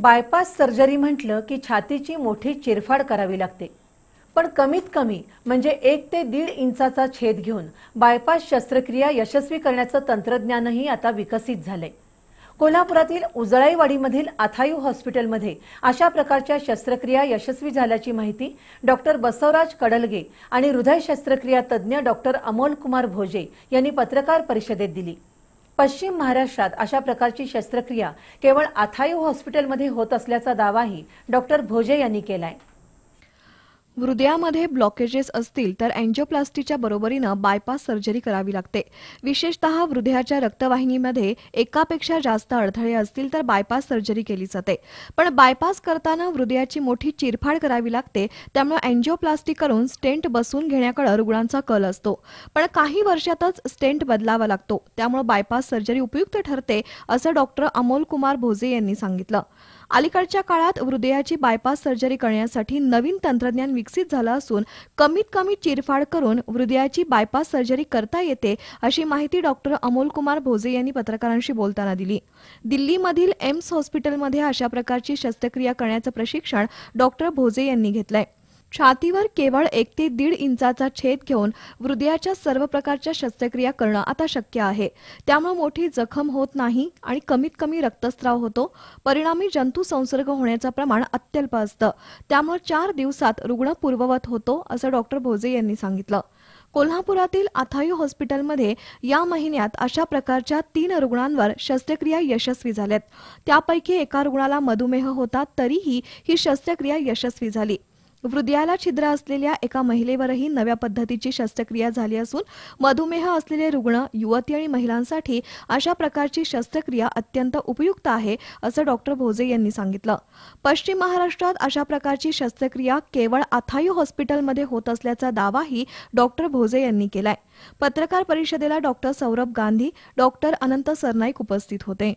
bypass surgery म्हटलं की छातीची मोठी चिरफाड करावी लागते पण कमीत कमी म्हणजे एक ते दीड इंचाचा छेद घेऊन बायपास शस्त्रक्रिया यशस्वी करण्याचं तंत्रज्ञानही आता विकसित झालंय कोल्हापुरातील उजळाईवाडीमधील अथायू हॉस्पिटलमध्ये अशा प्रकारच्या शस्त्रक्रिया यशस्वी झाल्याची माहिती डॉक्टर बसवराज कडलगे आणि हृदय शस्त्रक्रिया तज्ज्ञ डॉक्टर अमोल कुमार भोजे यांनी पत्रकार परिषदेत दिली पश्चिम महाराष्ट्रात अशा प्रकारची शस्त्रक्रिया केवळ आथायो हॉस्पिटलमध्ये होत असल्याचा दावाही डॉक्टर भोजे यांनी केला हृदयामध्ये ब्लॉकेजेस असतील तर अँजिओप्लास्टीच्या बरोबरीनं बायपास सर्जरी करावी लागते विशेषतः हृदयाच्या रक्तवाहिनीमध्ये एकापेक्षा जास्त अडथळे असतील तर बायपास सर्जरी केली जाते पण बायपास करताना हृदयाची मोठी चिरफाड करावी लागते त्यामुळे अँजिओप्लास्टी करून स्टेंट बसून घेण्याकडे रुग्णांचा कल असतो पण काही वर्षातच स्टेंट बदलावा लागतो त्यामुळे बायपास सर्जरी उपयुक्त ठरते असं डॉक्टर अमोल कुमार भोजे यांनी सांगितलं अलीकडच्या काळात हृदयाची बायपास सर्जरी करण्यासाठी नवीन तंत्रज्ञान विकसित झालं असून कमीत कमी चिरफाड करून हृदयाची बायपास सर्जरी करता येते अशी माहिती डॉक्टर अमोल कुमार भोजे यांनी पत्रकारांशी बोलताना दिली दिल्लीमधील एम्स हॉस्पिटलमध्ये अशा प्रकारची शस्त्रक्रिया करण्याचं प्रशिक्षण डॉक्टर भोजे यांनी घेतलंय छातीवर केवळ एक ते दीड इंचाचा छेद घेऊन हृदयाच्या सर्व प्रकारच्या शस्त्रक्रिया करणं आता शक्य आहे त्यामुळे मोठी जखम होत नाही आणि कमीत कमी रक्तस्राव होतो परिणामी जंतू संसर्ग होण्याचं प्रमाण अत्यल्प असतं त्यामुळे चार दिवसात रुग्ण पूर्ववत होतो असं डॉक्टर भोजे यांनी सांगितलं कोल्हापुरातील अथायू हॉस्पिटलमध्ये या महिन्यात अशा प्रकारच्या तीन रुग्णांवर शस्त्रक्रिया यशस्वी झाल्यात त्यापैकी एका रुग्णाला मधुमेह होता तरीही ही शस्त्रक्रिया यशस्वी झाली हृदयाला छिद्र असलेल्या एका महिलेवरही नव्या पद्धतीची शस्त्रक्रिया झाली असून मधुमेह असलेले रुग्ण युवती आणि महिलांसाठी अशा प्रकारची शस्त्रक्रिया अत्यंत उपयुक्त आहे असं डॉक्टर भोजे यांनी सांगितलं पश्चिम महाराष्ट्रात अशा प्रकारची शस्त्रक्रिया केवळ आथायू हॉस्पिटलमध्ये होत असल्याचा दावाही डॉक्टर भोजे यांनी केलाय पत्रकार परिषदेला डॉक्टर सौरभ गांधी डॉक्टर अनंत सरनाईक उपस्थित होते